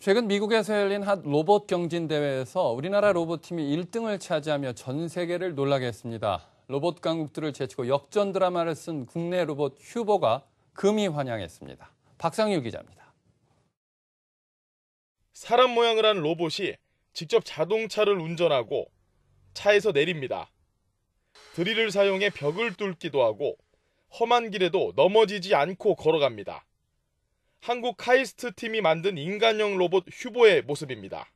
최근 미국에서 열린 핫 로봇 경진 대회에서 우리나라 로봇팀이 1등을 차지하며 전 세계를 놀라게 했습니다. 로봇 강국들을 제치고 역전 드라마를 쓴 국내 로봇 휴보가 금이 환영했습니다. 박상유 기자입니다. 사람 모양을 한 로봇이 직접 자동차를 운전하고 차에서 내립니다. 드릴을 사용해 벽을 뚫기도 하고 험한 길에도 넘어지지 않고 걸어갑니다. 한국 카이스트 팀이 만든 인간형 로봇 휴보의 모습입니다.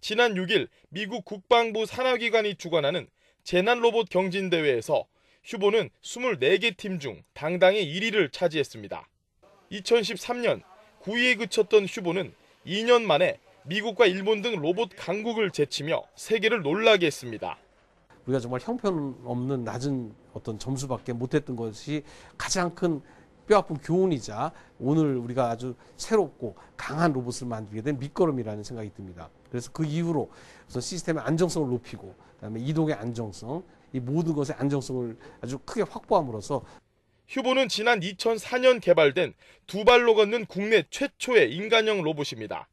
지난 6일 미국 국방부 산하기관이 주관하는 재난 로봇 경진 대회에서 휴보는 24개 팀 중 당당히 1위를 차지했습니다. 2013년 9위에 그쳤던 휴보는 2년 만에 미국과 일본 등 로봇 강국을 제치며 세계를 놀라게 했습니다. 우리가 정말 형편없는 낮은 어떤 점수밖에 못했던 것이 가장 큰 뼈아픈 교훈이자 오늘 우리가 아주 새롭고 강한 로봇을 만들게 된 밑거름이라는 생각이 듭니다. 그래서 그 이후로 우선 시스템의 안정성을 높이고 그다음에 이동의 안정성, 이 모든 것의 안정성을 아주 크게 확보함으로써 휴보는 지난 2004년 개발된 두 발로 걷는 국내 최초의 인간형 로봇입니다.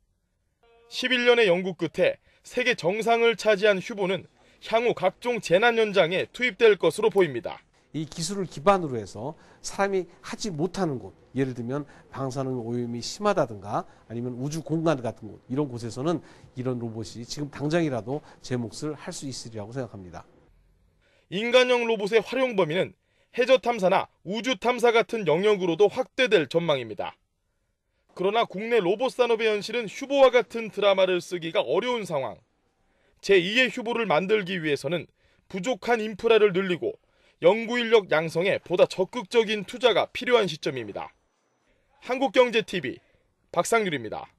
11년의 연구 끝에 세계 정상을 차지한 휴보는 향후 각종 재난 현장에 투입될 것으로 보입니다. 이 기술을 기반으로 해서 사람이 하지 못하는 곳, 예를 들면 방사능 오염이 심하다든가 아니면 우주 공간 같은 곳, 이런 곳에서는 이런 로봇이 지금 당장이라도 제 몫을 할 수 있으리라고 생각합니다. 인간형 로봇의 활용 범위는 해저 탐사나 우주 탐사 같은 영역으로도 확대될 전망입니다. 그러나 국내 로봇 산업의 현실은 휴보와 같은 드라마를 쓰기가 어려운 상황. 제2의 휴보를 만들기 위해서는 부족한 인프라를 늘리고 연구인력 양성에 보다 적극적인 투자가 필요한 시점입니다. 한국경제TV 박상률입니다.